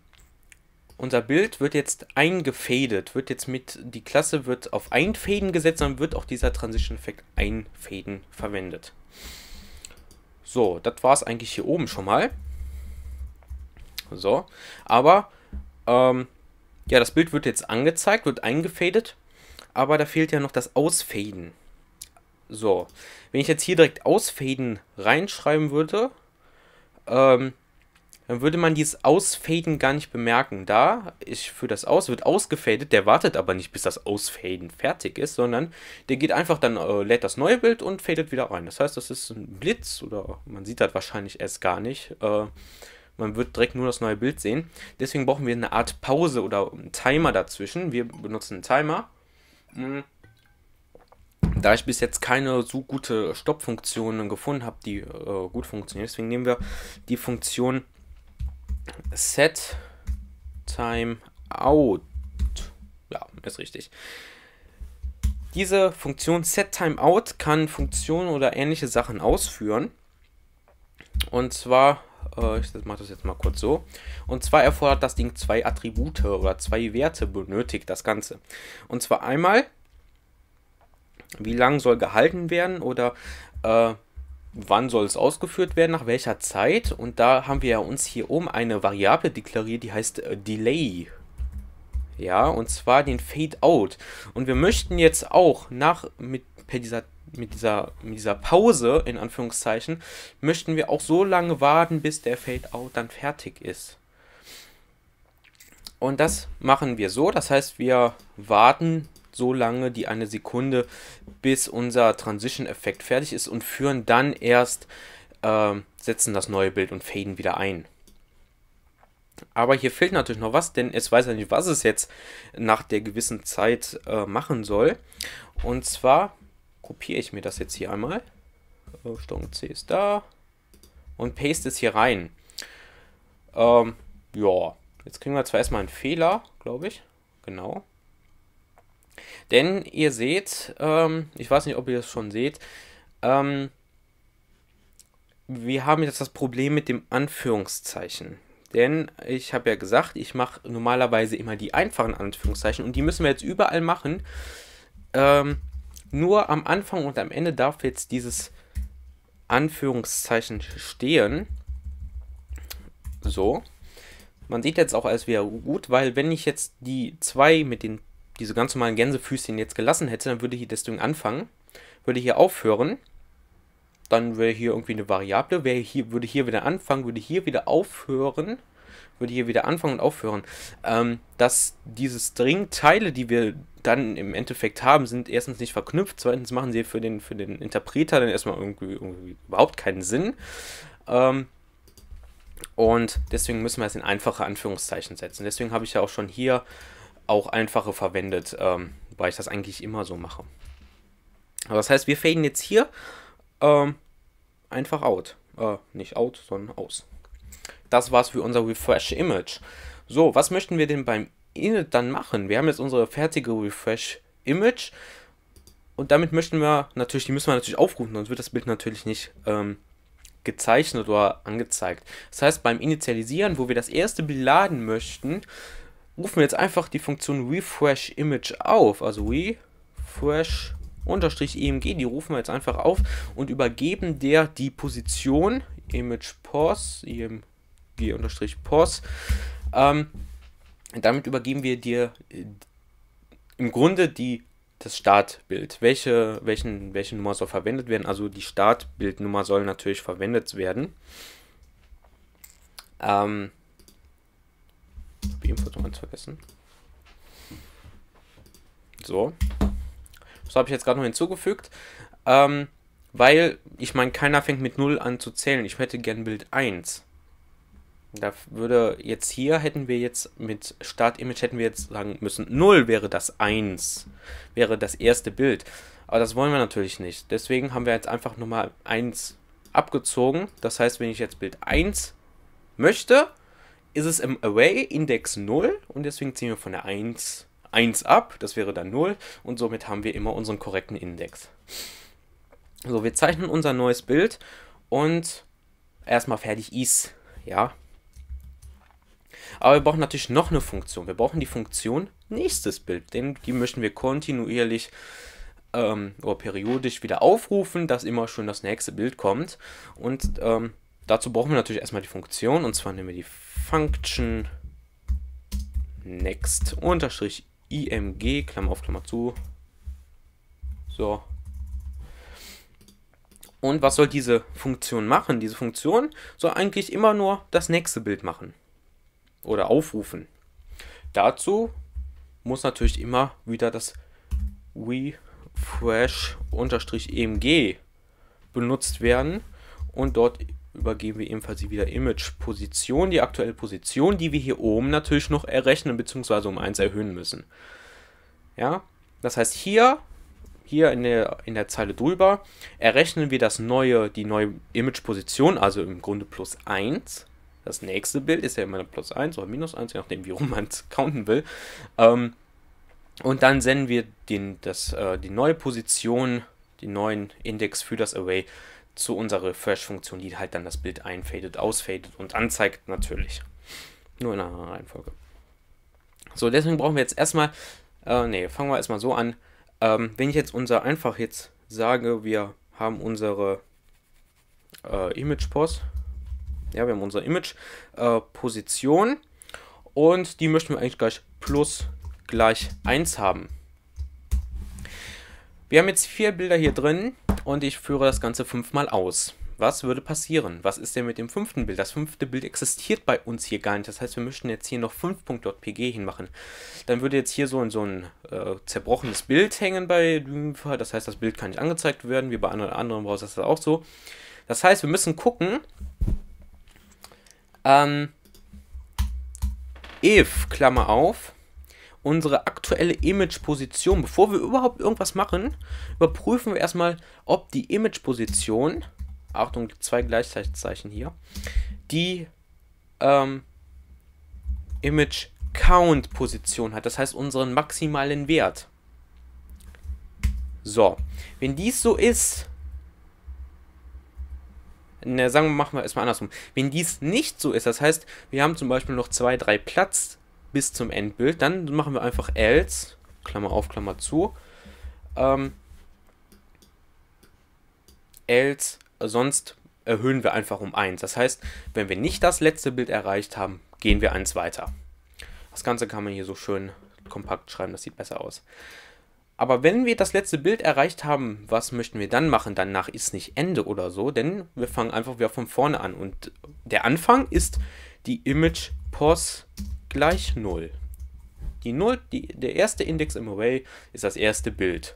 unser Bild wird jetzt eingefädet, wird jetzt mit, die Klasse wird auf Einfaden gesetzt, dann wird auch dieser Transition-Effekt Einfaden verwendet. So, das war es eigentlich hier oben schon mal. So, aber ähm, ja, das Bild wird jetzt angezeigt, wird eingefädet, aber da fehlt ja noch das Ausfaden. So, wenn ich jetzt hier direkt Ausfaden reinschreiben würde, ähm, dann würde man dieses Ausfaden gar nicht bemerken. Da, ich für das aus, wird ausgefadet, der wartet aber nicht, bis das Ausfaden fertig ist, sondern der geht einfach dann, äh, lädt das neue Bild und fadet wieder rein. Das heißt, das ist ein Blitz oder man sieht das wahrscheinlich erst gar nicht. Äh, man wird direkt nur das neue Bild sehen. Deswegen brauchen wir eine Art Pause oder einen Timer dazwischen. Wir benutzen einen Timer. Hm. Da ich bis jetzt keine so gute Stoppfunktionen gefunden habe, die äh, gut funktioniert, deswegen nehmen wir die Funktion set time out. Ja, ist richtig. Diese Funktion set time out kann Funktionen oder ähnliche Sachen ausführen. Und zwar, äh, ich mache das jetzt mal kurz so. Und zwar erfordert das Ding zwei Attribute oder zwei Werte benötigt das Ganze. Und zwar einmal, wie lang soll gehalten werden oder äh, wann soll es ausgeführt werden, nach welcher Zeit. Und da haben wir ja uns hier oben eine Variable deklariert, die heißt äh, Delay. Ja, und zwar den Fade Out. Und wir möchten jetzt auch nach mit per dieser mit dieser, mit dieser Pause, in Anführungszeichen, möchten wir auch so lange warten, bis der Fade-Out dann fertig ist. Und das machen wir so, das heißt, wir warten so lange die eine Sekunde, bis unser Transition-Effekt fertig ist und führen dann erst, äh, setzen das neue Bild und faden wieder ein. Aber hier fehlt natürlich noch was, denn es weiß ja nicht, was es jetzt nach der gewissen Zeit äh, machen soll. Und zwar kopiere ich mir das jetzt hier einmal. Oh, Steuerung C ist da. Und paste es hier rein. Ähm, ja, jetzt kriegen wir zwar erstmal einen Fehler, glaube ich. Genau. Denn ihr seht, ähm, ich weiß nicht, ob ihr das schon seht, ähm, wir haben jetzt das Problem mit dem Anführungszeichen. Denn ich habe ja gesagt, ich mache normalerweise immer die einfachen Anführungszeichen und die müssen wir jetzt überall machen. Ähm, nur am Anfang und am Ende darf jetzt dieses Anführungszeichen stehen. So. Man sieht jetzt auch alles wieder gut, weil wenn ich jetzt die 2 mit den diese ganz normalen Gänsefüßchen jetzt gelassen hätte, dann würde hier das Ding anfangen, würde hier aufhören, dann wäre hier irgendwie eine Variable, wäre hier, würde hier wieder anfangen, würde hier wieder aufhören, würde hier wieder anfangen und aufhören. Ähm, dass diese String-Teile, die wir dann im Endeffekt haben, sind erstens nicht verknüpft, zweitens machen sie für den, für den Interpreter dann erstmal irgendwie, irgendwie überhaupt keinen Sinn. Ähm, und deswegen müssen wir es in einfache Anführungszeichen setzen. Deswegen habe ich ja auch schon hier auch einfache verwendet, ähm, weil ich das eigentlich immer so mache. Aber das heißt, wir faden jetzt hier ähm, einfach out. Äh, nicht out, sondern aus. Das war's für unser Refresh Image. So, was möchten wir denn beim Init dann machen? Wir haben jetzt unsere fertige Refresh Image und damit möchten wir natürlich, die müssen wir natürlich aufrufen, sonst wird das Bild natürlich nicht ähm, gezeichnet oder angezeigt. Das heißt, beim Initialisieren, wo wir das erste Bild laden möchten, rufen wir jetzt einfach die Funktion refresh image auf. Also refresh unterstrich img, e die rufen wir jetzt einfach auf und übergeben der die Position image pos, img e unterstrich pos. Ähm, damit übergeben wir dir äh, im Grunde die das Startbild. Welche, welchen, welche Nummer soll verwendet werden? Also die Startbildnummer soll natürlich verwendet werden. Ähm, habe ich Info noch eins vergessen. So. Das habe ich jetzt gerade noch hinzugefügt. Ähm, weil, ich meine, keiner fängt mit 0 an zu zählen. Ich hätte gern Bild 1. Da würde jetzt hier, hätten wir jetzt mit Start-Image, hätten wir jetzt sagen müssen, 0 wäre das 1. Wäre das erste Bild. Aber das wollen wir natürlich nicht. Deswegen haben wir jetzt einfach nur mal 1 abgezogen. Das heißt, wenn ich jetzt Bild 1 möchte, ist es im Array-Index 0 und deswegen ziehen wir von der 1, 1 ab, das wäre dann 0 und somit haben wir immer unseren korrekten Index. So, wir zeichnen unser neues Bild und erstmal fertig ist, ja. Aber wir brauchen natürlich noch eine Funktion. Wir brauchen die Funktion nächstes Bild, denn die möchten wir kontinuierlich ähm, oder periodisch wieder aufrufen, dass immer schon das nächste Bild kommt. Und ähm, Dazu brauchen wir natürlich erstmal die Funktion und zwar nehmen wir die Function next unterstrich img, Klammer auf Klammer zu. So. Und was soll diese Funktion machen? Diese Funktion soll eigentlich immer nur das nächste Bild machen oder aufrufen. Dazu muss natürlich immer wieder das refresh unterstrich img e benutzt werden und dort übergeben wir ebenfalls wieder Image-Position, die aktuelle Position, die wir hier oben natürlich noch errechnen bzw. um 1 erhöhen müssen. Ja, das heißt hier, hier in der, in der Zeile drüber, errechnen wir das neue, die neue Image-Position, also im Grunde plus 1. Das nächste Bild ist ja immer plus 1 oder minus 1, je nachdem, wie rum man es counten will. Ähm, und dann senden wir den, das, äh, die neue Position, den neuen Index für das Array zu unserer Refresh-Funktion, die halt dann das Bild einfadet, ausfadet und anzeigt natürlich. Nur in einer Reihenfolge. So, deswegen brauchen wir jetzt erstmal, äh, nee, fangen wir erstmal so an. Ähm, wenn ich jetzt unser einfach jetzt sage, wir haben unsere äh, Image-Post, ja, wir haben unsere Image-Position äh, und die möchten wir eigentlich gleich plus gleich 1 haben. Wir haben jetzt vier Bilder hier drin und ich führe das Ganze fünfmal aus. Was würde passieren? Was ist denn mit dem fünften Bild? Das fünfte Bild existiert bei uns hier gar nicht. Das heißt, wir müssten jetzt hier noch 5.pg hinmachen. Dann würde jetzt hier so, in so ein äh, zerbrochenes Bild hängen bei Das heißt, das Bild kann nicht angezeigt werden, wie bei anderen, anderen Browsern ist das auch so. Das heißt, wir müssen gucken, ähm, if, Klammer auf, unsere aktuelle Image-Position, bevor wir überhaupt irgendwas machen, überprüfen wir erstmal, ob die Image-Position, Achtung, zwei Gleichzeichen hier, die ähm, Image-Count-Position hat, das heißt unseren maximalen Wert. So, wenn dies so ist, na, sagen wir, machen wir erstmal andersrum. Wenn dies nicht so ist, das heißt, wir haben zum Beispiel noch zwei, drei Platz, bis zum Endbild. Dann machen wir einfach else, Klammer auf, Klammer zu. Ähm, else, sonst erhöhen wir einfach um 1. Das heißt, wenn wir nicht das letzte Bild erreicht haben, gehen wir eins weiter. Das Ganze kann man hier so schön kompakt schreiben, das sieht besser aus. Aber wenn wir das letzte Bild erreicht haben, was möchten wir dann machen? Danach ist nicht Ende oder so, denn wir fangen einfach wieder von vorne an. Und der Anfang ist die Image pos gleich 0. Die 0, die, der erste Index im Array ist das erste Bild.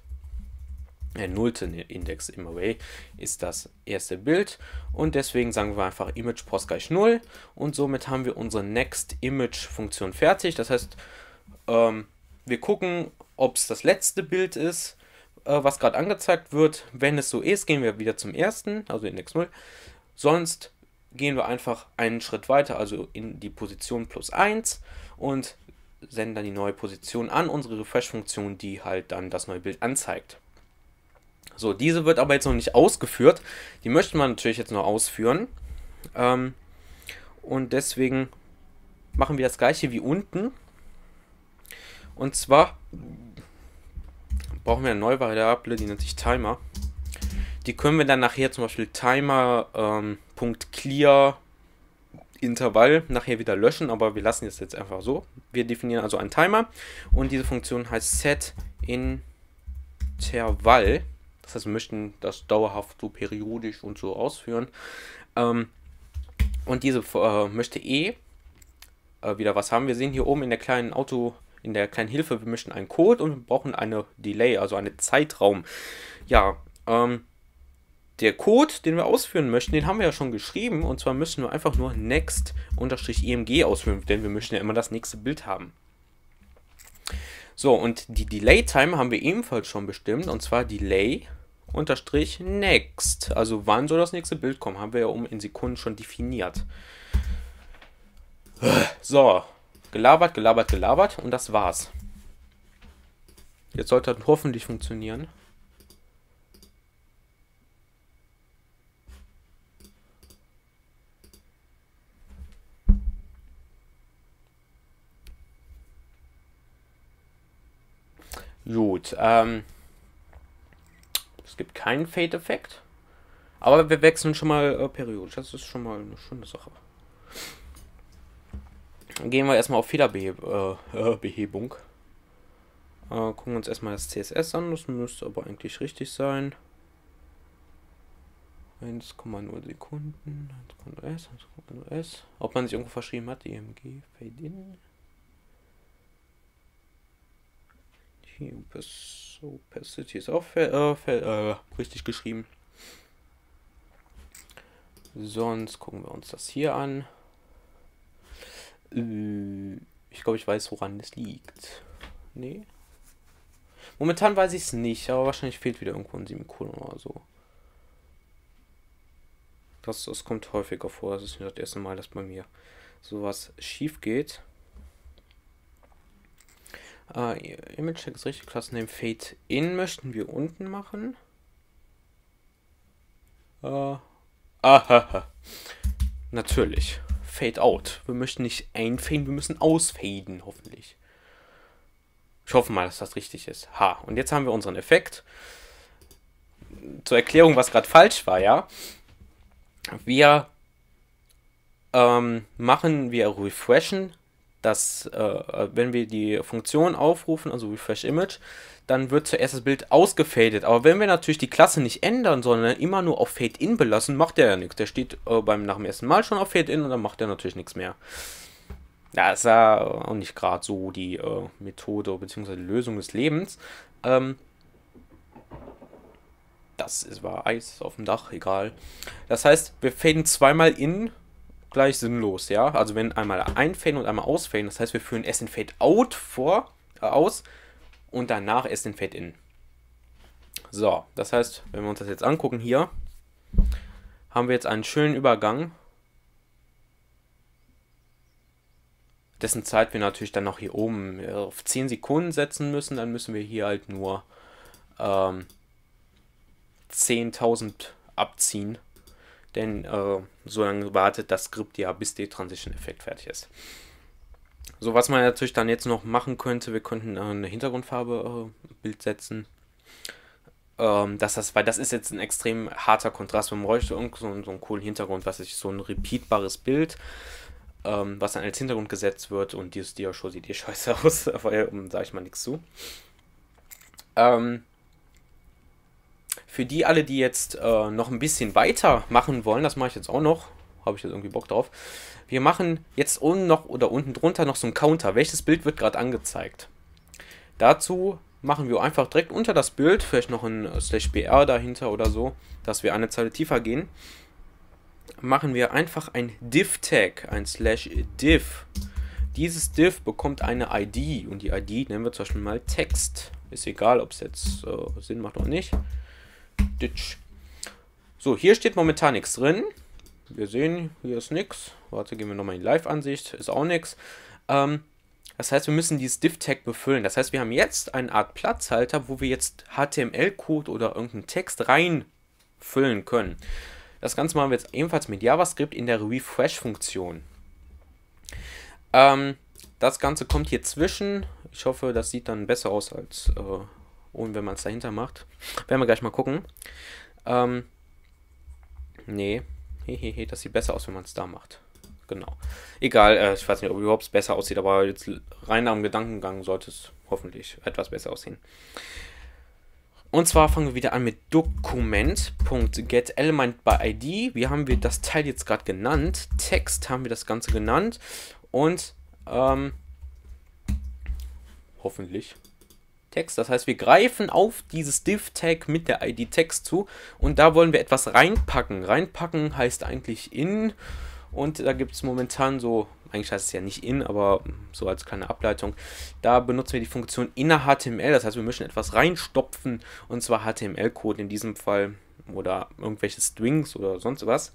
Der nullte ne-, Index im Array ist das erste Bild und deswegen sagen wir einfach image post gleich 0 und somit haben wir unsere next image Funktion fertig. Das heißt, ähm, wir gucken, ob es das letzte Bild ist, äh, was gerade angezeigt wird. Wenn es so ist, gehen wir wieder zum ersten, also Index 0. Sonst gehen wir einfach einen Schritt weiter, also in die Position plus 1 und senden dann die neue Position an, unsere Refresh-Funktion, die halt dann das neue Bild anzeigt. So, diese wird aber jetzt noch nicht ausgeführt. Die möchte man natürlich jetzt noch ausführen. Ähm, und deswegen machen wir das gleiche wie unten. Und zwar brauchen wir eine neue Variable, die nennt sich Timer. Die können wir dann nachher zum Beispiel Timer.clear ähm, Intervall nachher wieder löschen, aber wir lassen es jetzt einfach so. Wir definieren also einen Timer und diese Funktion heißt set Intervall. Das heißt, wir möchten das dauerhaft so periodisch und so ausführen. Ähm, und diese äh, möchte eh äh, wieder was haben. Wir sehen hier oben in der kleinen Auto, in der kleinen Hilfe, wir möchten einen Code und wir brauchen eine Delay, also einen Zeitraum. Ja, ähm, der Code, den wir ausführen möchten, den haben wir ja schon geschrieben. Und zwar müssen wir einfach nur next-img ausführen, denn wir möchten ja immer das nächste Bild haben. So, und die Delay-Time haben wir ebenfalls schon bestimmt. Und zwar Delay unterstrich next. Also wann soll das nächste Bild kommen? Haben wir ja um in Sekunden schon definiert. So, gelabert, gelabert, gelabert und das war's. Jetzt sollte das hoffentlich funktionieren. Gut, ähm, es gibt keinen Fade-Effekt. Aber wir wechseln schon mal äh, periodisch. Das ist schon mal eine schöne Sache. Dann gehen wir erstmal auf Fehlerbehebung. Fehlerbeheb äh, äh, äh, gucken uns erstmal das CSS an. Das müsste aber eigentlich richtig sein. 1,0 Sekunden. 1,0S, 1,0S. Ob man sich irgendwo verschrieben hat. EMG, Fade-In. Okay, Opacity ist auch äh, äh, richtig geschrieben. Sonst gucken wir uns das hier an. Äh, ich glaube, ich weiß, woran es liegt. Nee. Momentan weiß ich es nicht, aber wahrscheinlich fehlt wieder irgendwo ein 7 Kohlen oder so. Das, das kommt häufiger vor. Das ist nicht das erste Mal, dass bei mir sowas schief geht. Äh, ah, Image-Check ist richtig, Klassennamen Fade-In möchten wir unten machen. Äh, aha. Natürlich. Fade-Out. Wir möchten nicht einfaden, wir müssen ausfaden, hoffentlich. Ich hoffe mal, dass das richtig ist. Ha, und jetzt haben wir unseren Effekt. Zur Erklärung, was gerade falsch war, ja. Wir ähm, machen, wir refreshen dass äh, wenn wir die Funktion aufrufen, also Refresh Image, dann wird zuerst das Bild ausgefadet. Aber wenn wir natürlich die Klasse nicht ändern, sondern immer nur auf Fade In belassen, macht der ja nichts. Der steht äh, beim nach dem ersten Mal schon auf Fade In und dann macht er natürlich nichts mehr. Ja, ist ja auch nicht gerade so die äh, Methode bzw. Lösung des Lebens. Ähm, das ist, war Eis auf dem Dach, egal. Das heißt, wir faden zweimal in gleich sinnlos, ja. Also wenn einmal einfaden und einmal ausfaden, das heißt, wir führen S in Fade out vor, äh, aus und danach S in Fade in. So, das heißt, wenn wir uns das jetzt angucken hier, haben wir jetzt einen schönen Übergang, dessen Zeit wir natürlich dann noch hier oben äh, auf 10 Sekunden setzen müssen, dann müssen wir hier halt nur ähm, 10.000 abziehen, denn äh, so lange wartet das Skript ja, bis der Transition-Effekt fertig ist. So, was man natürlich dann jetzt noch machen könnte, wir könnten äh, eine Hintergrundfarbe äh, Bild setzen. Ähm, dass das, weil das ist jetzt ein extrem harter Kontrast. Man bräuchte irgend so, so einen coolen Hintergrund, was ist so ein repeatbares Bild, ähm, was dann als Hintergrund gesetzt wird und dieses dia sieht eh scheiße aus, aber um ähm, sage ich mal nichts zu. Ähm, für die alle, die jetzt äh, noch ein bisschen weiter machen wollen, das mache ich jetzt auch noch, habe ich jetzt irgendwie Bock drauf. Wir machen jetzt unten noch oder unten drunter noch so einen Counter. Welches Bild wird gerade angezeigt? Dazu machen wir einfach direkt unter das Bild, vielleicht noch ein äh, Slash BR dahinter oder so, dass wir eine Zeile tiefer gehen. Machen wir einfach ein Div-Tag, ein Slash Div. Dieses Div bekommt eine ID und die ID nennen wir zum Beispiel mal Text. Ist egal, ob es jetzt äh, Sinn macht oder nicht. Ditch. So, hier steht momentan nichts drin. Wir sehen, hier ist nichts. Warte, gehen wir nochmal in die Live-Ansicht. Ist auch nichts. Ähm, das heißt, wir müssen dieses Div-Tag befüllen. Das heißt, wir haben jetzt eine Art Platzhalter, wo wir jetzt HTML-Code oder irgendeinen Text reinfüllen können. Das Ganze machen wir jetzt ebenfalls mit JavaScript in der Refresh-Funktion. Ähm, das Ganze kommt hier zwischen. Ich hoffe, das sieht dann besser aus als äh, und wenn man es dahinter macht, werden wir gleich mal gucken. Ähm, nee, hehehe, das sieht besser aus, wenn man es da macht. Genau. Egal, äh, ich weiß nicht, ob überhaupt es besser aussieht, aber jetzt rein am Gedankengang sollte es hoffentlich etwas besser aussehen. Und zwar fangen wir wieder an mit Dokument.getElementById. Wie haben wir das Teil jetzt gerade genannt? Text haben wir das Ganze genannt. Und ähm, hoffentlich Text. Das heißt, wir greifen auf dieses div-Tag mit der ID Text zu und da wollen wir etwas reinpacken. Reinpacken heißt eigentlich in und da gibt es momentan so, eigentlich heißt es ja nicht in, aber so als kleine Ableitung, da benutzen wir die Funktion inner HTML. Das heißt, wir müssen etwas reinstopfen und zwar HTML-Code in diesem Fall oder irgendwelche Strings oder sonst was.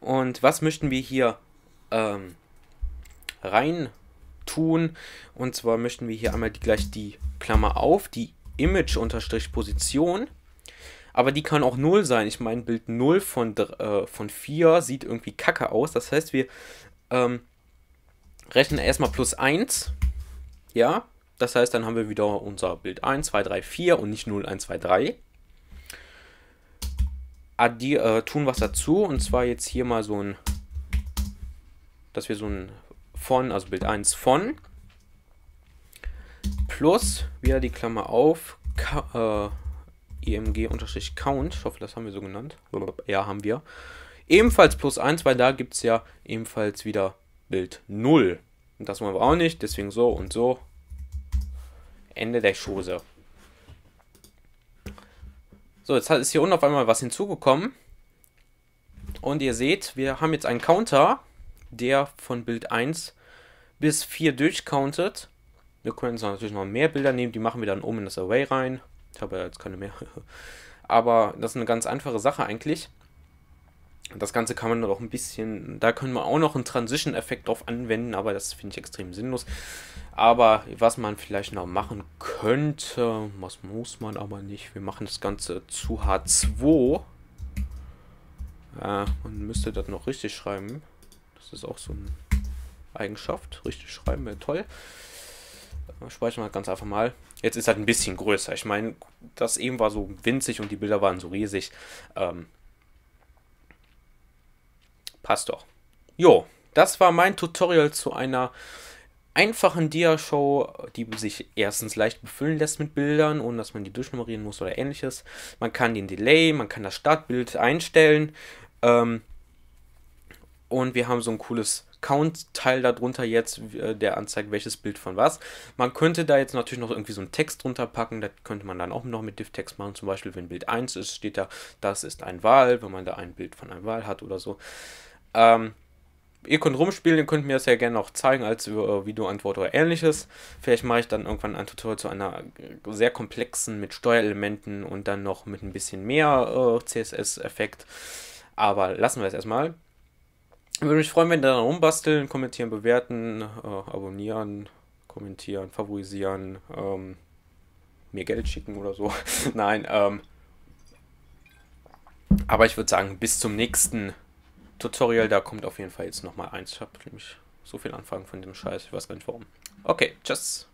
Und was möchten wir hier ähm, rein tun. Und zwar möchten wir hier einmal die, gleich die Klammer auf, die Image-Position. Aber die kann auch 0 sein. Ich meine, Bild 0 von, äh, von 4 sieht irgendwie kacke aus. Das heißt, wir ähm, rechnen erstmal plus 1. Ja, das heißt, dann haben wir wieder unser Bild 1, 2, 3, 4 und nicht 0, 1, 2, 3. Addier, äh, tun was dazu und zwar jetzt hier mal so ein, dass wir so ein von, also Bild 1 von, plus wieder die Klammer auf, äh, img-count, ich hoffe, das haben wir so genannt. Ja, haben wir. Ebenfalls plus 1, weil da gibt es ja ebenfalls wieder Bild 0. Und das wollen wir auch nicht, deswegen so und so. Ende der Schose. So, jetzt ist hier unten auf einmal was hinzugekommen. Und ihr seht, wir haben jetzt einen Counter der von Bild 1 bis 4 durchcountet. Wir können natürlich noch mehr Bilder nehmen, die machen wir dann oben in das Array rein. Ich habe ja jetzt keine mehr. Aber das ist eine ganz einfache Sache eigentlich. Das Ganze kann man dann auch ein bisschen, da können wir auch noch einen Transition-Effekt drauf anwenden, aber das finde ich extrem sinnlos. Aber was man vielleicht noch machen könnte, was muss man aber nicht, wir machen das Ganze zu H2. Äh, man müsste das noch richtig schreiben. Das ist auch so eine Eigenschaft. Richtig schreiben wäre toll. Speichern wir ganz einfach mal. Jetzt ist halt ein bisschen größer. Ich meine, das eben war so winzig und die Bilder waren so riesig. Ähm, passt doch. Jo, das war mein Tutorial zu einer einfachen Dia-Show, die sich erstens leicht befüllen lässt mit Bildern, ohne dass man die durchnummerieren muss oder ähnliches. Man kann den Delay, man kann das Startbild einstellen. Ähm, und wir haben so ein cooles Count-Teil darunter jetzt, äh, der anzeigt, welches Bild von was. Man könnte da jetzt natürlich noch irgendwie so einen Text drunter packen, das könnte man dann auch noch mit diff text machen. Zum Beispiel, wenn Bild 1 ist, steht da, das ist ein Wahl, wenn man da ein Bild von einem Wahl hat oder so. Ähm, ihr könnt rumspielen, ihr könnt mir das ja gerne auch zeigen als äh, Videoantwort oder ähnliches. Vielleicht mache ich dann irgendwann ein Tutorial zu einer äh, sehr komplexen mit Steuerelementen und dann noch mit ein bisschen mehr äh, CSS-Effekt. Aber lassen wir es erstmal. Würde mich freuen, wenn ihr da rumbasteln, kommentieren, bewerten, äh, abonnieren, kommentieren, favorisieren, ähm, mir Geld schicken oder so. Nein, ähm, aber ich würde sagen, bis zum nächsten Tutorial. Da kommt auf jeden Fall jetzt nochmal eins. Ich habe nämlich so viel anfangen von dem Scheiß. Ich weiß gar nicht warum. Okay, tschüss.